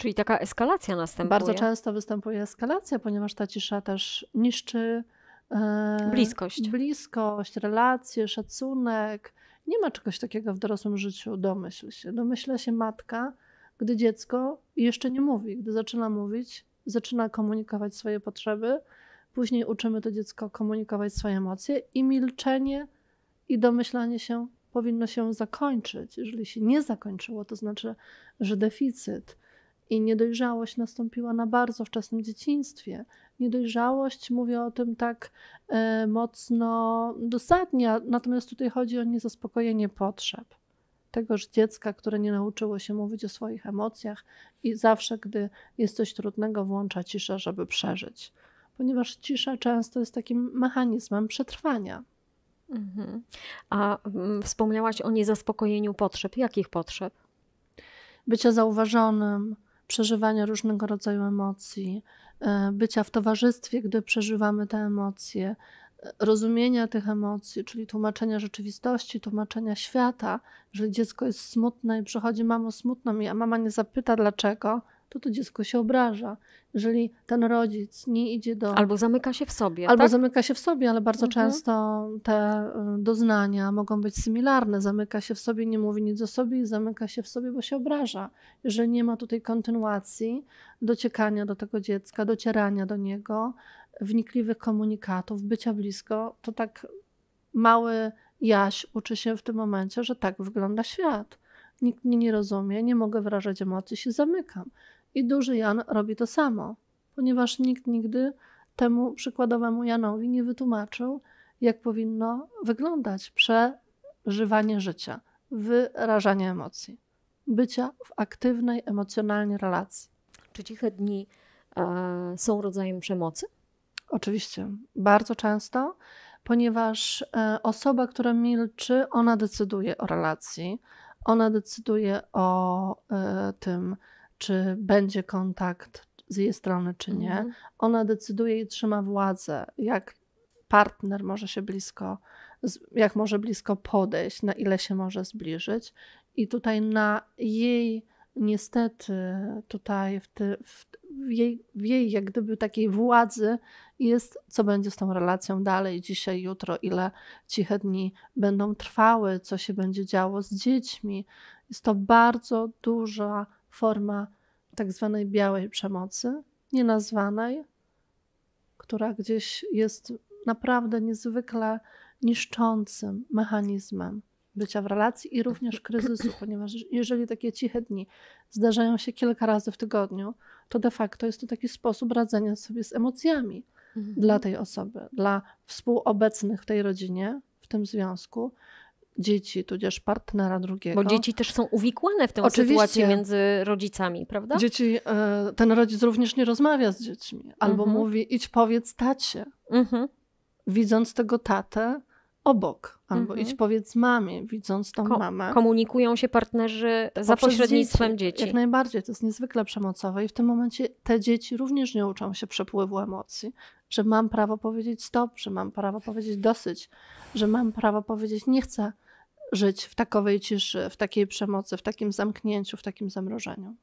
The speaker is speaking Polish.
Czyli taka eskalacja następuje. Bardzo często występuje eskalacja, ponieważ ta cisza też niszczy e, bliskość. bliskość, relacje, szacunek. Nie ma czegoś takiego w dorosłym życiu, domyśl się. Domyśla się matka, gdy dziecko jeszcze nie mówi, gdy zaczyna mówić, zaczyna komunikować swoje potrzeby, później uczymy to dziecko komunikować swoje emocje i milczenie i domyślanie się powinno się zakończyć. Jeżeli się nie zakończyło, to znaczy, że deficyt i niedojrzałość nastąpiła na bardzo wczesnym dzieciństwie. Niedojrzałość, mówię o tym tak e, mocno dosadnie, natomiast tutaj chodzi o niezaspokojenie potrzeb. Tegoż dziecka, które nie nauczyło się mówić o swoich emocjach i zawsze, gdy jest coś trudnego, włącza ciszę, żeby przeżyć. Ponieważ cisza często jest takim mechanizmem przetrwania. Mhm. A wspomniałaś o niezaspokojeniu potrzeb. Jakich potrzeb? Bycia zauważonym, przeżywania różnego rodzaju emocji, e, bycia w towarzystwie, gdy przeżywamy te emocje, e, rozumienia tych emocji, czyli tłumaczenia rzeczywistości, tłumaczenia świata. Jeżeli dziecko jest smutne i przychodzi mamo smutno mi, a mama nie zapyta dlaczego, to to dziecko się obraża. Jeżeli ten rodzic nie idzie do. Albo zamyka się w sobie. Albo tak? zamyka się w sobie, ale bardzo mhm. często te y, doznania mogą być similarne, Zamyka się w sobie, nie mówi nic o sobie i zamyka się w sobie, bo się obraża. Jeżeli nie ma tutaj kontynuacji, dociekania do tego dziecka, docierania do niego, wnikliwych komunikatów, bycia blisko, to tak mały Jaś uczy się w tym momencie, że tak wygląda świat nikt mnie nie rozumie, nie mogę wyrażać emocji, się zamykam. I duży Jan robi to samo, ponieważ nikt nigdy temu przykładowemu Janowi nie wytłumaczył, jak powinno wyglądać przeżywanie życia, wyrażanie emocji, bycia w aktywnej emocjonalnie relacji. Czy ciche dni e, są rodzajem przemocy? Oczywiście, bardzo często, ponieważ e, osoba, która milczy, ona decyduje o relacji ona decyduje o e, tym, czy będzie kontakt z jej strony, czy nie. Mhm. Ona decyduje i trzyma władzę, jak partner może się blisko, jak może blisko podejść, na ile się może zbliżyć. I tutaj na jej, niestety, tutaj w, ty, w w jej, w jej jak gdyby takiej władzy jest, co będzie z tą relacją dalej, dzisiaj, jutro, ile ciche dni będą trwały, co się będzie działo z dziećmi. Jest to bardzo duża forma tak zwanej białej przemocy, nienazwanej, która gdzieś jest naprawdę niezwykle niszczącym mechanizmem bycia w relacji i również kryzysu, ponieważ jeżeli takie ciche dni zdarzają się kilka razy w tygodniu, to de facto jest to taki sposób radzenia sobie z emocjami mhm. dla tej osoby, dla współobecnych w tej rodzinie, w tym związku dzieci, tudzież partnera drugiego. Bo dzieci też są uwikłane w tę Oczywiście. sytuację między rodzicami, prawda? Dzieci, e, ten rodzic również nie rozmawia z dziećmi. Albo mhm. mówi, idź powiedz tacie. Mhm. Widząc tego tatę, obok, albo mhm. idź powiedz mamie, widząc tą Ko mamę. Komunikują się partnerzy za pośrednictwem dzieci, dzieci. Jak najbardziej, to jest niezwykle przemocowe i w tym momencie te dzieci również nie uczą się przepływu emocji, że mam prawo powiedzieć stop, że mam prawo powiedzieć dosyć, że mam prawo powiedzieć nie chcę żyć w takowej ciszy, w takiej przemocy, w takim zamknięciu, w takim zamrożeniu.